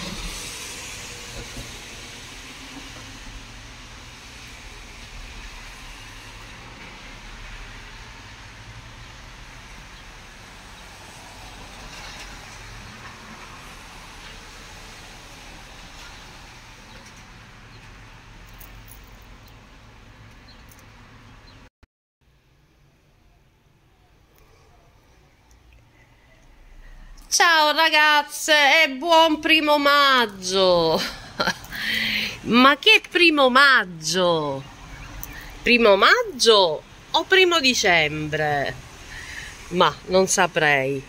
Thank you. ragazze e buon primo maggio! Ma che primo maggio? Primo maggio o primo dicembre? Ma non saprei,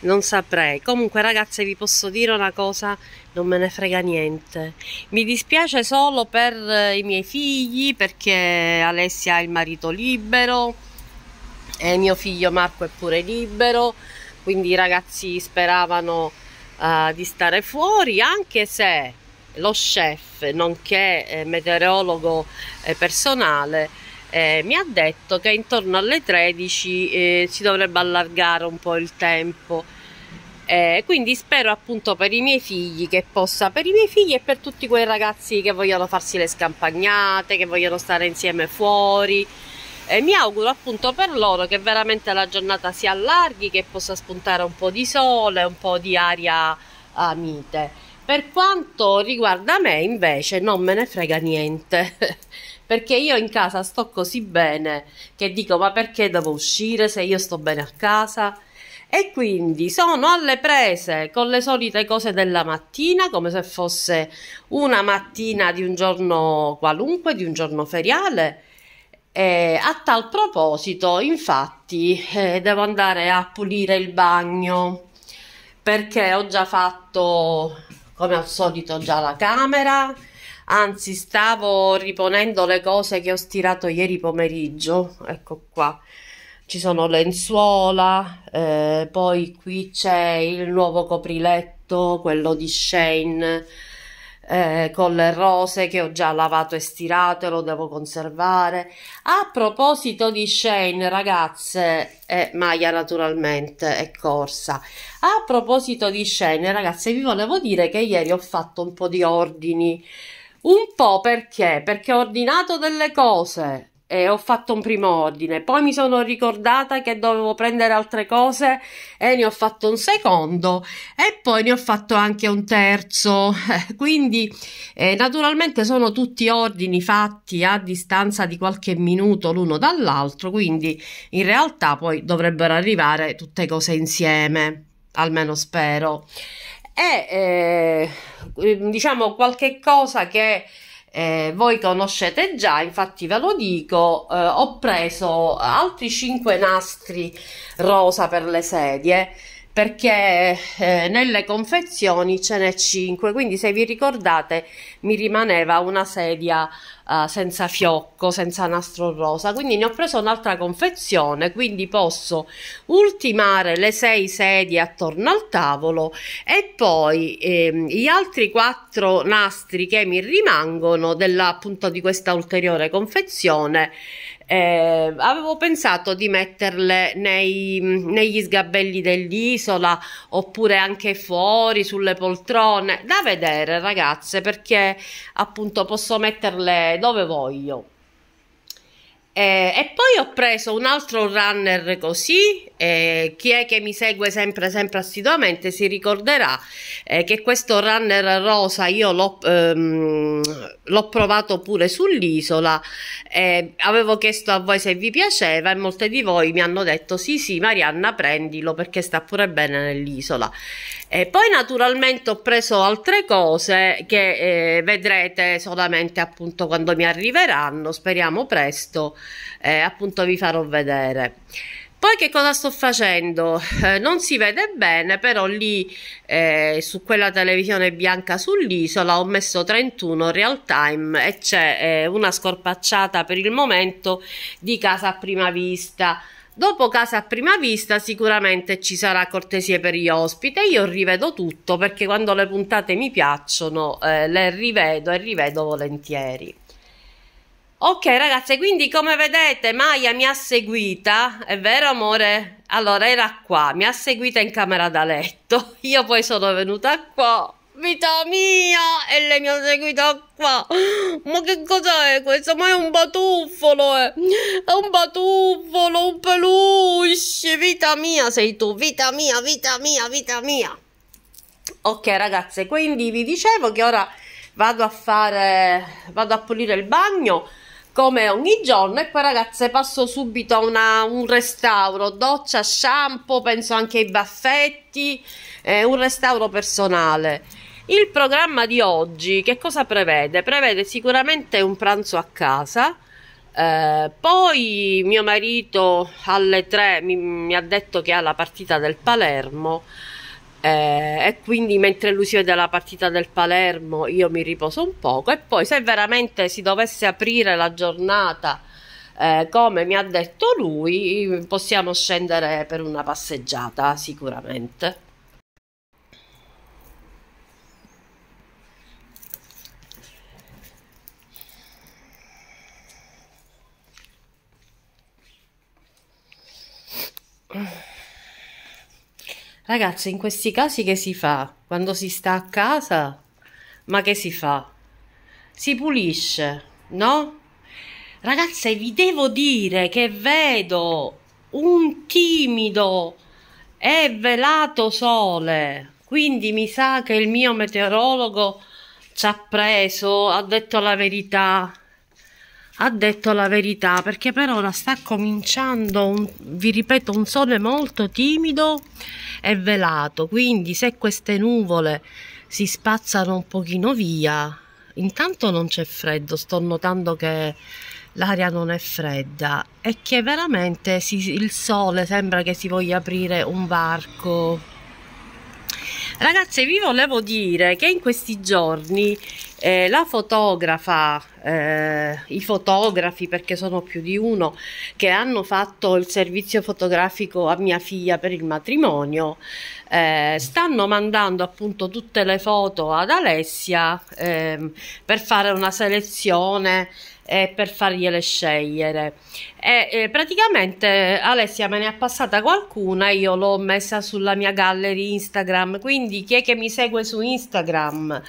non saprei. Comunque ragazze vi posso dire una cosa, non me ne frega niente. Mi dispiace solo per eh, i miei figli perché Alessia ha il marito libero e mio figlio Marco è pure libero quindi i ragazzi speravano uh, di stare fuori anche se lo chef nonché eh, meteorologo eh, personale eh, mi ha detto che intorno alle 13 eh, si dovrebbe allargare un po' il tempo eh, quindi spero appunto per i miei figli che possa per i miei figli e per tutti quei ragazzi che vogliono farsi le scampagnate che vogliono stare insieme fuori e mi auguro appunto per loro che veramente la giornata si allarghi, che possa spuntare un po' di sole, un po' di aria ah, mite. Per quanto riguarda me invece non me ne frega niente. perché io in casa sto così bene che dico ma perché devo uscire se io sto bene a casa? E quindi sono alle prese con le solite cose della mattina, come se fosse una mattina di un giorno qualunque, di un giorno feriale, eh, a tal proposito, infatti, eh, devo andare a pulire il bagno perché ho già fatto, come al solito, già la camera. Anzi, stavo riponendo le cose che ho stirato ieri pomeriggio. Ecco qua. Ci sono lenzuola, eh, poi qui c'è il nuovo copriletto, quello di Shane eh, con le rose che ho già lavato e stirato e lo devo conservare. A proposito di Shane, ragazze, e eh, Maya naturalmente è corsa. A proposito di Shane, ragazze, vi volevo dire che ieri ho fatto un po' di ordini. Un po' perché? Perché ho ordinato delle cose e ho fatto un primo ordine, poi mi sono ricordata che dovevo prendere altre cose e ne ho fatto un secondo e poi ne ho fatto anche un terzo. Quindi eh, naturalmente sono tutti ordini fatti a distanza di qualche minuto l'uno dall'altro, quindi in realtà poi dovrebbero arrivare tutte cose insieme, almeno spero. E eh, diciamo qualche cosa che eh, voi conoscete già, infatti ve lo dico, eh, ho preso altri 5 nastri rosa per le sedie perché eh, nelle confezioni ce n'è 5 quindi se vi ricordate mi rimaneva una sedia eh, senza fiocco senza nastro rosa quindi ne ho preso un'altra confezione quindi posso ultimare le 6 sedie attorno al tavolo e poi eh, gli altri 4 nastri che mi rimangono della, appunto di questa ulteriore confezione eh, avevo pensato di metterle nei, negli sgabelli dell'isola oppure anche fuori sulle poltrone, da vedere ragazze perché appunto posso metterle dove voglio. Eh, e poi ho preso un altro runner così, eh, chi è che mi segue sempre, sempre assiduamente si ricorderà eh, che questo runner rosa io l'ho, ehm, provato pure sull'isola, eh, avevo chiesto a voi se vi piaceva e molte di voi mi hanno detto sì sì Marianna prendilo perché sta pure bene nell'isola. E poi naturalmente ho preso altre cose che eh, vedrete solamente appunto quando mi arriveranno, speriamo presto eh, appunto vi farò vedere. Poi che cosa sto facendo? Eh, non si vede bene, però lì eh, su quella televisione bianca sull'isola ho messo 31 real time e c'è eh, una scorpacciata per il momento di casa a prima vista. Dopo casa a prima vista sicuramente ci sarà cortesia per gli ospiti io rivedo tutto perché quando le puntate mi piacciono eh, le rivedo e rivedo volentieri. Ok ragazze, quindi come vedete Maya mi ha seguita, è vero amore? Allora era qua, mi ha seguita in camera da letto, io poi sono venuta qua, vita mia, e lei mi ha seguita qua. Ma che cos'è questo? Ma è un batuffolo, eh. è un batuffolo, un peluche, vita mia sei tu, vita mia, vita mia, vita mia. Ok ragazze, quindi vi dicevo che ora vado a fare, vado a pulire il bagno come ogni giorno e poi ragazze passo subito a una, un restauro doccia, shampoo, penso anche ai baffetti eh, un restauro personale il programma di oggi che cosa prevede? prevede sicuramente un pranzo a casa eh, poi mio marito alle 3 mi, mi ha detto che ha la partita del Palermo eh, e quindi mentre lui si vede la partita del Palermo io mi riposo un poco e poi se veramente si dovesse aprire la giornata eh, come mi ha detto lui possiamo scendere per una passeggiata sicuramente. Mm. Ragazzi, in questi casi che si fa? Quando si sta a casa? Ma che si fa? Si pulisce, no? Ragazze, vi devo dire che vedo un timido e velato sole. Quindi mi sa che il mio meteorologo ci ha preso, ha detto la verità ha detto la verità perché per ora sta cominciando un, vi ripeto un sole molto timido e velato quindi se queste nuvole si spazzano un pochino via intanto non c'è freddo sto notando che l'aria non è fredda e che veramente si, il sole sembra che si voglia aprire un varco Ragazze, vi volevo dire che in questi giorni eh, la fotografa, eh, i fotografi, perché sono più di uno, che hanno fatto il servizio fotografico a mia figlia per il matrimonio, eh, stanno mandando appunto tutte le foto ad Alessia ehm, per fare una selezione eh, per fargliele scegliere. E, eh, praticamente Alessia me ne ha passata qualcuna, io l'ho messa sulla mia gallery Instagram, quindi chi è che mi segue su Instagram?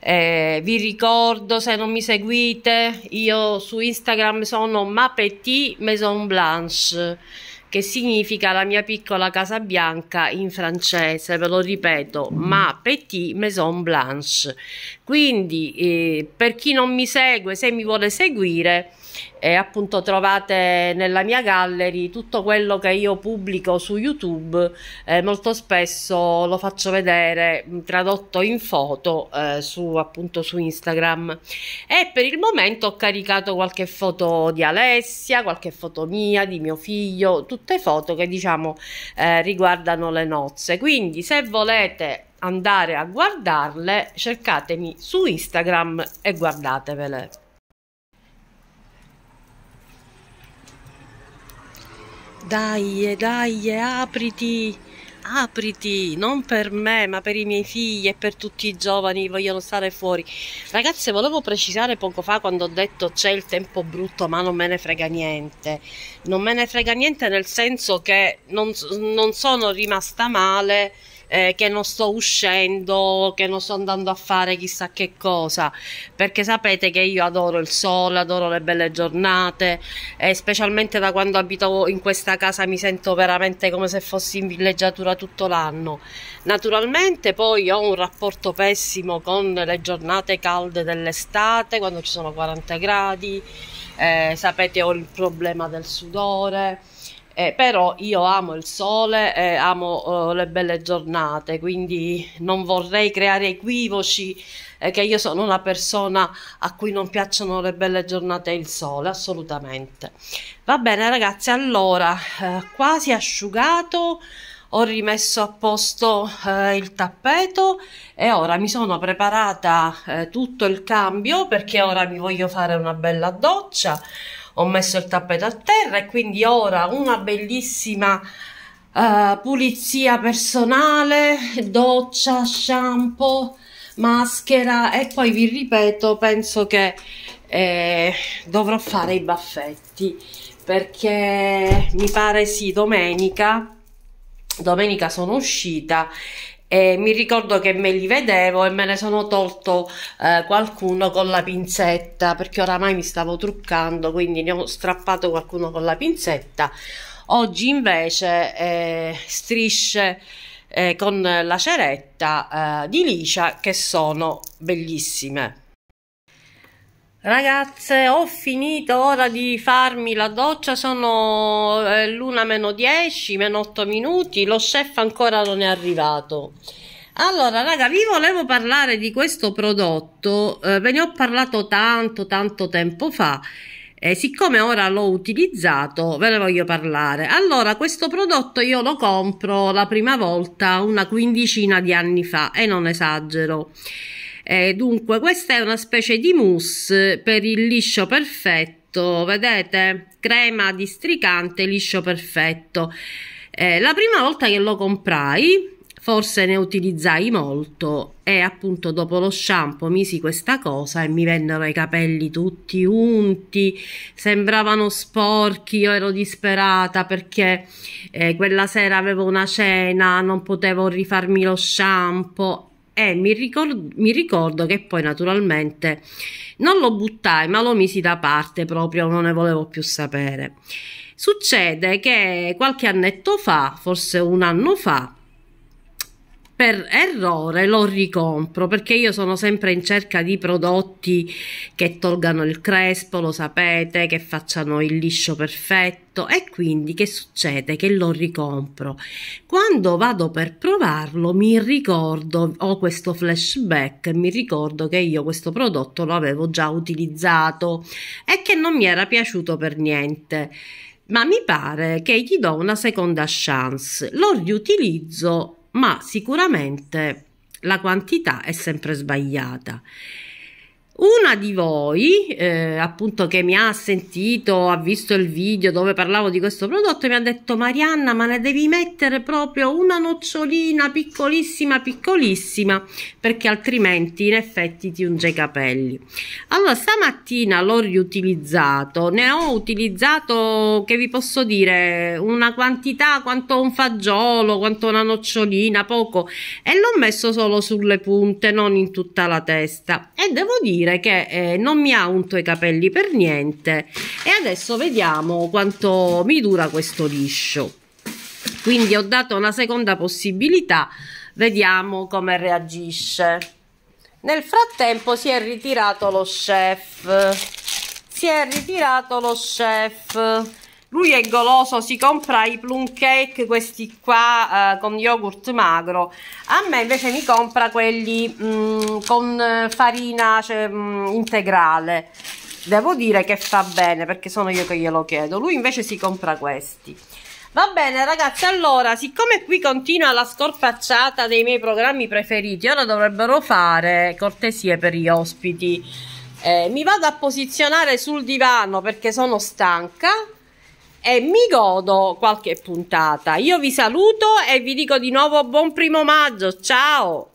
Eh, vi ricordo se non mi seguite, io su Instagram sono Mapetit Maison Blanche che significa la mia piccola casa bianca in francese, ve lo ripeto, mm. ma Petit Maison Blanche. Quindi eh, per chi non mi segue, se mi vuole seguire, e appunto trovate nella mia gallery tutto quello che io pubblico su YouTube, eh, molto spesso lo faccio vedere mm, tradotto in foto eh, su appunto su Instagram. E per il momento ho caricato qualche foto di Alessia, qualche foto mia, di mio figlio, tutte foto che diciamo eh, riguardano le nozze. Quindi se volete andare a guardarle, cercatemi su Instagram e guardatevele. Dai, eh, dai, eh, apriti, apriti, non per me, ma per i miei figli e per tutti i giovani che vogliono stare fuori. Ragazze, volevo precisare poco fa quando ho detto c'è il tempo brutto, ma non me ne frega niente. Non me ne frega niente nel senso che non, non sono rimasta male eh, che non sto uscendo, che non sto andando a fare chissà che cosa, perché sapete che io adoro il sole, adoro le belle giornate e specialmente da quando abito in questa casa mi sento veramente come se fossi in villeggiatura tutto l'anno. Naturalmente poi ho un rapporto pessimo con le giornate calde dell'estate, quando ci sono 40 gradi, eh, sapete ho il problema del sudore eh, però io amo il sole e eh, amo eh, le belle giornate, quindi non vorrei creare equivoci eh, che io sono una persona a cui non piacciono le belle giornate e il sole, assolutamente. Va bene ragazzi, allora, eh, quasi asciugato, ho rimesso a posto eh, il tappeto e ora mi sono preparata eh, tutto il cambio perché ora mi voglio fare una bella doccia ho messo il tappeto a terra e quindi ora una bellissima uh, pulizia personale, doccia, shampoo, maschera e poi vi ripeto, penso che eh, dovrò fare i baffetti perché mi pare sì, domenica domenica sono uscita e mi ricordo che me li vedevo e me ne sono tolto eh, qualcuno con la pinzetta perché oramai mi stavo truccando quindi ne ho strappato qualcuno con la pinzetta oggi invece eh, strisce eh, con la ceretta eh, di licia che sono bellissime Ragazze, ho finito ora di farmi la doccia, sono eh, l'una meno 10, meno 8 minuti, lo chef ancora non è arrivato. Allora, raga, vi volevo parlare di questo prodotto, eh, ve ne ho parlato tanto, tanto tempo fa, e siccome ora l'ho utilizzato, ve ne voglio parlare. Allora, questo prodotto io lo compro la prima volta una quindicina di anni fa, e non esagero. Eh, dunque, questa è una specie di mousse per il liscio perfetto, vedete? Crema districante, liscio perfetto. Eh, la prima volta che lo comprai, forse ne utilizzai molto e appunto dopo lo shampoo misi questa cosa e mi vennero i capelli tutti unti, sembravano sporchi, io ero disperata perché eh, quella sera avevo una cena, non potevo rifarmi lo shampoo e mi ricordo, mi ricordo che poi naturalmente non lo buttai ma lo misi da parte proprio, non ne volevo più sapere. Succede che qualche annetto fa, forse un anno fa, per errore lo ricompro perché io sono sempre in cerca di prodotti che tolgano il crespo, lo sapete, che facciano il liscio perfetto e quindi che succede? Che lo ricompro. Quando vado per provarlo mi ricordo, ho questo flashback, mi ricordo che io questo prodotto lo avevo già utilizzato e che non mi era piaciuto per niente. Ma mi pare che gli do una seconda chance, lo riutilizzo ma sicuramente la quantità è sempre sbagliata una di voi, eh, appunto, che mi ha sentito, ha visto il video dove parlavo di questo prodotto, mi ha detto: Marianna, ma ne devi mettere proprio una nocciolina piccolissima, piccolissima, perché altrimenti in effetti ti unge i capelli. Allora, stamattina l'ho riutilizzato, ne ho utilizzato, che vi posso dire, una quantità quanto un fagiolo, quanto una nocciolina, poco, e l'ho messo solo sulle punte, non in tutta la testa. E devo dire dire che eh, non mi ha unto i capelli per niente e adesso vediamo quanto mi dura questo liscio quindi ho dato una seconda possibilità vediamo come reagisce nel frattempo si è ritirato lo chef si è ritirato lo chef lui è goloso, si compra i plum cake, questi qua eh, con yogurt magro. A me invece mi compra quelli mh, mm, con eh, farina cioè, mh, mm, integrale. Devo dire che fa bene perché sono io che glielo chiedo. Lui invece si compra questi. Va bene ragazzi, allora, siccome qui continua la scorpacciata dei miei programmi preferiti, ora dovrebbero fare cortesie per gli ospiti. Eh, mi vado a posizionare sul divano perché sono stanca e mi godo qualche puntata. Io vi saluto e vi dico di nuovo buon primo maggio. Ciao!